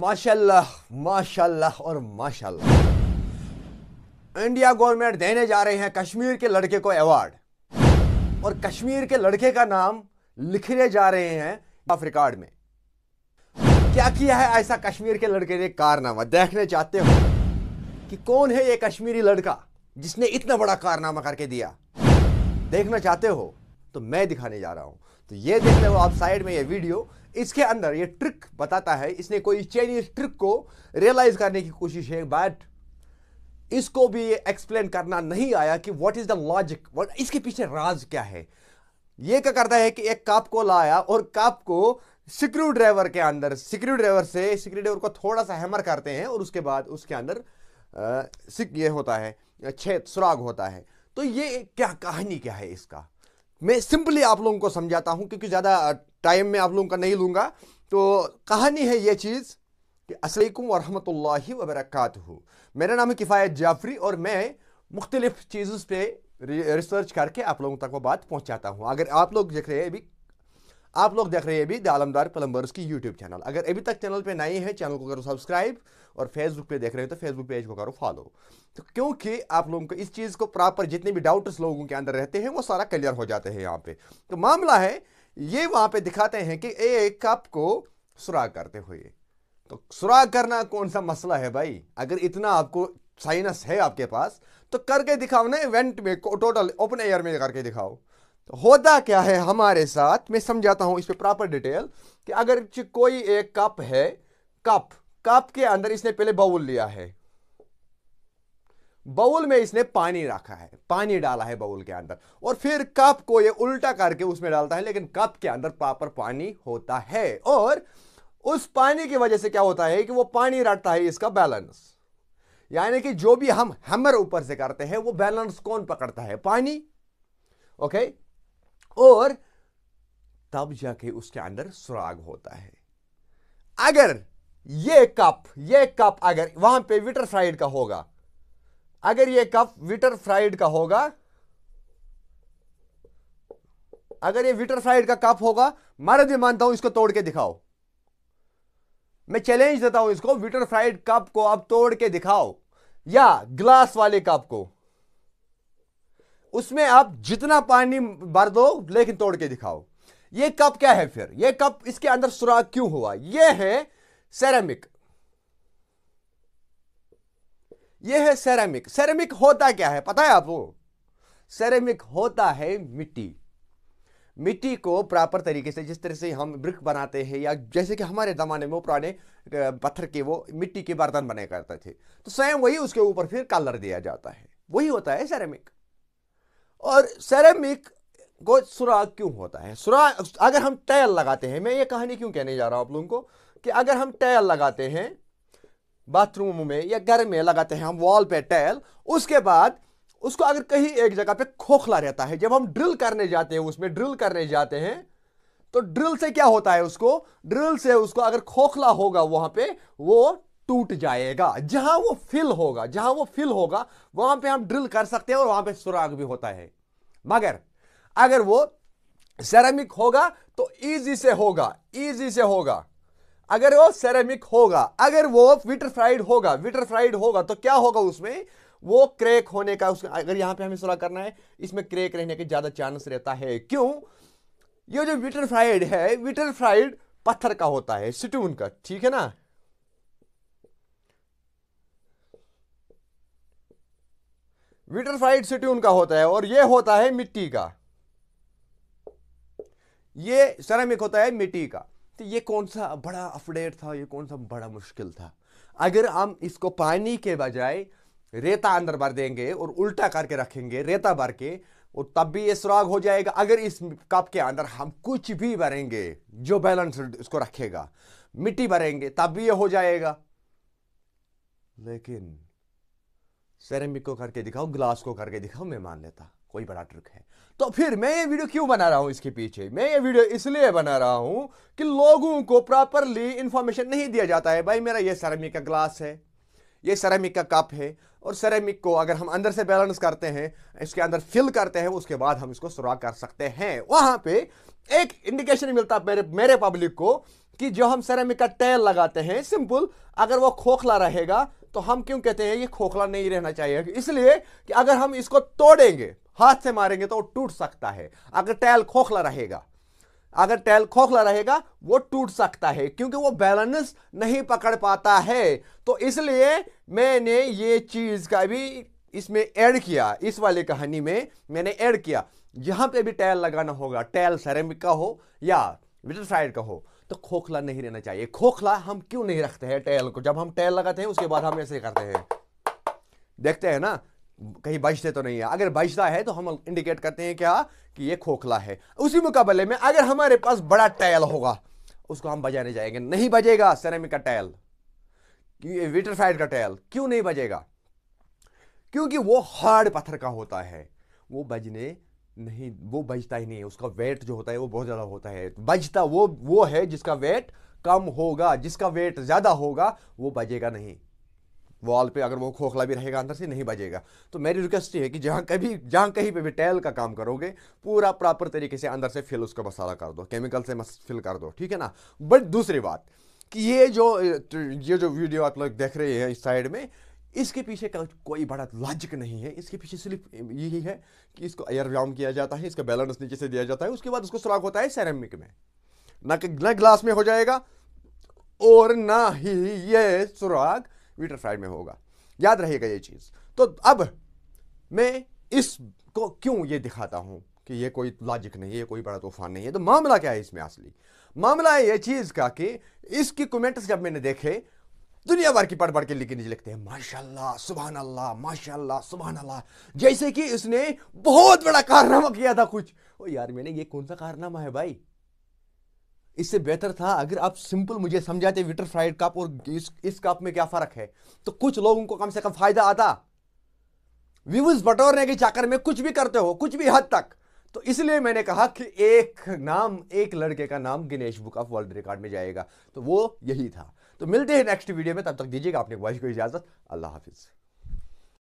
माशाल्लाह माशाल्लाह और माशाल्लाह इंडिया गवर्नमेंट देने जा रहे हैं कश्मीर के लड़के को अवार्ड और कश्मीर के लड़के का नाम लिखने जा रहे हैं रिकॉर्ड में क्या किया है ऐसा कश्मीर के लड़के ने कारनामा देखने चाहते हो कि कौन है ये कश्मीरी लड़का जिसने इतना बड़ा कारनामा करके दिया देखना चाहते हो तो मैं दिखाने जा रहा हूं तो ये देख रहे हो आप साइड में ये वीडियो इसके अंदर ये ट्रिक बताता है इसने कोई चाइनीज ट्रिक को रियलाइज करने की कोशिश है बट इसको भी ये एक्सप्लेन करना नहीं आया कि व्हाट इज द लॉजिक इसके पीछे राज क्या है ये क्या करता है कि एक काप को लाया और कप को सिक्रू ड्राइवर के अंदर सिक्रू ड्राइवर से सिक्रू ड्राइवर को थोड़ा सा हैमर करते हैं और उसके बाद उसके अंदर सिक ये होता है छेद सुराग होता है तो ये क्या कहानी क्या है इसका मैं सिंपली आप लोगों को समझाता हूं क्योंकि ज़्यादा टाइम में आप लोगों का नहीं लूँगा तो कहानी है ये चीज़ कि असलकम वरहमल वबरक मेरा नाम है किफ़ायत जाफरी और मैं मुख्तलिफ़ चीज़ों पे रिसर्च करके आप लोगों तक वो बात पहुँचाता हूँ अगर आप लोग देख रहे हैं अभी आप लोग देख रहे हैं अभी दालमदार प्लम्बर्स की यूट्यूब चैनल अगर अभी तक चैनल पे नए हैं चैनल को करो सब्सक्राइब और फेसबुक पे देख रहे हैं तो फेसबुक पेज को करो फॉलो तो क्योंकि आप लोगों को इस चीज़ को प्रॉपर जितने भी डाउट्स लोगों के अंदर रहते हैं वो सारा क्लियर हो जाते हैं यहाँ पे तो मामला है ये वहां पे दिखाते हैं कि एक कप को सुराग करते हुए तो सुराग करना कौन सा मसला है भाई अगर इतना आपको साइनस है आपके पास तो करके दिखाओ ना इवेंट में टोटल ओपन एयर में करके दिखाओ तो होता क्या है हमारे साथ मैं समझाता हूं इस पर प्रॉपर डिटेल कि अगर कोई एक कप है कप कप के अंदर इसने पहले बाउल लिया है बाउल में इसने पानी रखा है पानी डाला है बाउल के अंदर और फिर कप को ये उल्टा करके उसमें डालता है लेकिन कप के अंदर प्रॉपर पानी होता है और उस पानी की वजह से क्या होता है कि वो पानी रटता है इसका बैलेंस यानी कि जो भी हम हैमर ऊपर से करते हैं वो बैलेंस कौन पकड़ता है पानी ओके और तब जाके उसके अंदर सुराग होता है अगर ये कप ये कप अगर वहां पे विटर साइड का होगा अगर ये कप विटर फ्राइड का होगा अगर ये विटर फ्राइड का कप होगा मर्द भी मानता हूं इसको तोड़ के दिखाओ मैं चैलेंज देता हूं इसको विटर फ्राइड कप को अब तोड़ के दिखाओ या ग्लास वाले कप को उसमें आप जितना पानी भर दो लेकिन तोड़ के दिखाओ ये कप क्या है फिर ये कप इसके अंदर सुराख क्यों हुआ ये है सेरेमिक ये है सेरेमिक सेरेमिक होता क्या है पता है आपको सेरेमिक होता है मिट्टी मिट्टी को प्रॉपर तरीके से जिस तरह से हम ब्रिक बनाते हैं या जैसे कि हमारे ज़माने में पुराने पत्थर के वो मिट्टी के बर्तन बने करते थे तो स्वयं वही उसके ऊपर फिर कलर दिया जाता है वही होता है सेरेमिक और सेरेमिक को सुराग क्यों होता है सुराग अगर हम टैल लगाते हैं मैं ये कहानी क्यों कहने जा रहा हूं आप लोगों को कि अगर हम टैल लगाते हैं बाथरूम में या घर में लगाते हैं हम वॉल पे टैल उसके बाद उसको अगर कहीं एक जगह पे खोखला रहता है जब हम ड्रिल करने जाते हैं उसमें ड्रिल करने जाते हैं तो ड्रिल से क्या होता है उसको ड्रिल से उसको अगर खोखला होगा वहां पे वो टूट जाएगा जहां वो फिल होगा जहां वो फिल होगा वहां पे हम ड्रिल कर सकते हैं और वहां पे सुराग भी होता है मगर अगर वो सेरेमिक होगा तो इजी से होगा इजी से होगा अगर वो सेरेमिक होगा अगर वो विटरफ्राइड होगा विटरफ्राइड होगा तो क्या होगा उसमें वो क्रेक होने का उसका अगर यहां पे हमें सुलह करना है इसमें क्रेक रहने के ज़्यादा चांस रहता है क्यों ये जो विटरफ्राइड है विटरफ्राइड पत्थर का होता है सिटून का ठीक है ना विटरफ्राइड सिटून का होता है और ये होता है मिट्टी का ये सेरेमिक होता है मिट्टी का तो ये कौन सा बड़ा अपडेट था ये कौन सा बड़ा मुश्किल था अगर हम इसको पानी के बजाय रेता अंदर भर देंगे और उल्टा करके रखेंगे रेता भर के और तब भी ये सुराग हो जाएगा अगर इस कप के अंदर हम कुछ भी भरेंगे जो बैलेंस इसको रखेगा मिट्टी भरेंगे तब भी ये हो जाएगा लेकिन सेरेमिक को करके दिखाओ ग्लास को करके दिखाओ मैं मान लेता कोई बड़ा ट्रिक है तो फिर मैं ये वीडियो क्यों बना रहा हूँ इसके पीछे मैं ये वीडियो इसलिए बना रहा हूं कि लोगों को प्रॉपरली इंफॉर्मेशन नहीं दिया जाता है भाई मेरा ये सेरेमिक का ग्लास है ये सेरेमिक का कप है और सेरेमिक को अगर हम अंदर से बैलेंस करते हैं इसके अंदर फिल करते हैं उसके बाद हम इसको सुराख कर सकते हैं वहां पे एक इंडिकेशन मिलता मेरे मेरे पब्लिक को कि जो हम सेरेमिक का टेल लगाते हैं सिंपल अगर वो खोखला रहेगा तो हम क्यों कहते हैं ये खोखला नहीं रहना चाहिए इसलिए कि अगर हम इसको तोड़ेंगे हाथ से मारेंगे तो टूट सकता है अगर टैल खोखला रहेगा अगर टैल खोखला रहेगा वो टूट सकता है क्योंकि वो बैलेंस नहीं पकड़ पाता है तो इसलिए मैंने ये चीज़ का भी इसमें ऐड किया इस वाली कहानी में मैंने ऐड किया यहां पे भी टैल लगाना होगा टैल सेरेमिक का हो या विट्रसाइड का हो तो खोखला नहीं रहना चाहिए खोखला हम क्यों नहीं रखते हैं टेल को जब हम टेल लगाते हैं उसके बाद हम ऐसे करते हैं देखते हैं ना कहीं बजते तो नहीं है अगर बजता है तो हम इंडिकेट करते हैं क्या कि ये खोखला है उसी मुकाबले में अगर हमारे पास बड़ा टैल होगा उसको हम बजाने जाएंगे नहीं बजेगा सेरेमिक का टैल विटरफाइड का टैल क्यों नहीं बजेगा क्योंकि वो हार्ड पत्थर का होता है वो बजने नहीं वो बजता ही नहीं है उसका वेट जो होता है वो बहुत ज़्यादा होता है बजता वो वो है जिसका वेट कम होगा जिसका वेट ज़्यादा होगा वो बजेगा नहीं वॉल पे अगर वो खोखला भी रहेगा अंदर से नहीं बजेगा तो मेरी रिक्वेस्ट ये है कि जहाँ कभी जहाँ कहीं पे भी टैल का काम करोगे पूरा प्रॉपर तरीके से अंदर से फिल उसका मसाला कर दो केमिकल से मस फिल कर दो ठीक है ना बट दूसरी बात कि ये जो ये जो वीडियो आप लोग देख रहे हैं इस साइड में इसके पीछे कोई बड़ा लॉजिक नहीं है इसके पीछे सिर्फ यही है कि इसको एयर व्याम किया जाता है इसका बैलेंस नीचे से दिया जाता है उसके बाद उसको सुराग होता है सैरमिक में ना ना ग्लास में हो जाएगा और ना ही ये सुराग विटरफ्राइड में होगा याद रहेगा ये चीज़ तो अब मैं इसको क्यों ये दिखाता हूँ कि ये कोई लॉजिक नहीं है कोई बड़ा तूफान नहीं है तो मामला क्या है इसमें असली मामला है ये चीज़ का कि इसकी कमेंट्स जब मैंने देखे दुनिया भर की पढ़ पढ़ के लिख नीचे लिखते हैं माशाल्लाह सुबह अल्लाह माशाल्लाह सुबह अल्लाह जैसे कि उसने बहुत बड़ा कारनामा किया था कुछ ओ यार मैंने ये कौन सा कारनामा है भाई इससे बेहतर था अगर आप सिंपल मुझे समझाते विटर फ्राइड कप और इस, इस कप में क्या फ़र्क है तो कुछ लोगों को कम से कम फ़ायदा आता व्यूज बटोरने के चक्कर में कुछ भी करते हो कुछ भी हद तक तो इसलिए मैंने कहा कि एक नाम एक लड़के का नाम Guinness book of world record में जाएगा तो वो यही था तो मिलते हैं नेक्स्ट वीडियो में तब तक दीजिएगा अपने वॉइस को इजाजत अल्लाह हाफिज़